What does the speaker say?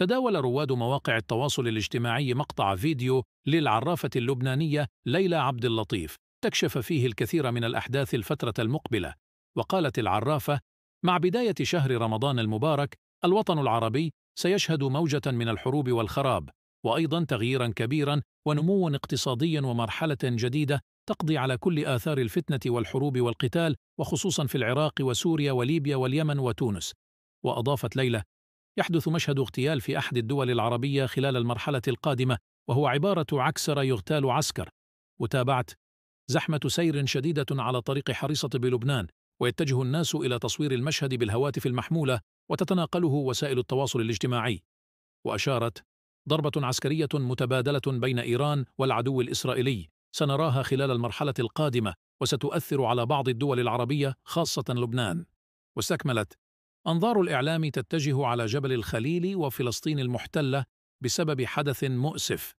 تداول رواد مواقع التواصل الاجتماعي مقطع فيديو للعرافة اللبنانية ليلى عبد اللطيف تكشف فيه الكثير من الأحداث الفترة المقبلة وقالت العرافة مع بداية شهر رمضان المبارك الوطن العربي سيشهد موجة من الحروب والخراب وأيضا تغييرا كبيرا ونمو اقتصاديا ومرحلة جديدة تقضي على كل آثار الفتنة والحروب والقتال وخصوصا في العراق وسوريا وليبيا واليمن وتونس وأضافت ليلى يحدث مشهد اغتيال في أحد الدول العربية خلال المرحلة القادمة وهو عبارة عكسر يغتال عسكر وتابعت زحمة سير شديدة على طريق حريصة بلبنان ويتجه الناس إلى تصوير المشهد بالهواتف المحمولة وتتناقله وسائل التواصل الاجتماعي وأشارت ضربة عسكرية متبادلة بين إيران والعدو الإسرائيلي سنراها خلال المرحلة القادمة وستؤثر على بعض الدول العربية خاصة لبنان واستكملت أنظار الإعلام تتجه على جبل الخليل وفلسطين المحتلة بسبب حدث مؤسف